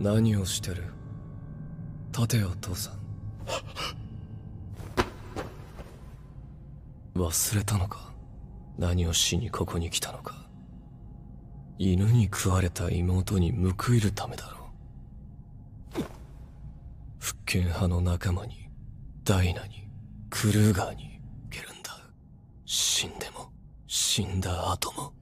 何をしてる立てよ父さん忘れたのか何をしにここに来たのか犬に食われた妹に報いるためだろう復権派の仲間にダイナにクルーガーにゲルンダ死んでも死んだ後も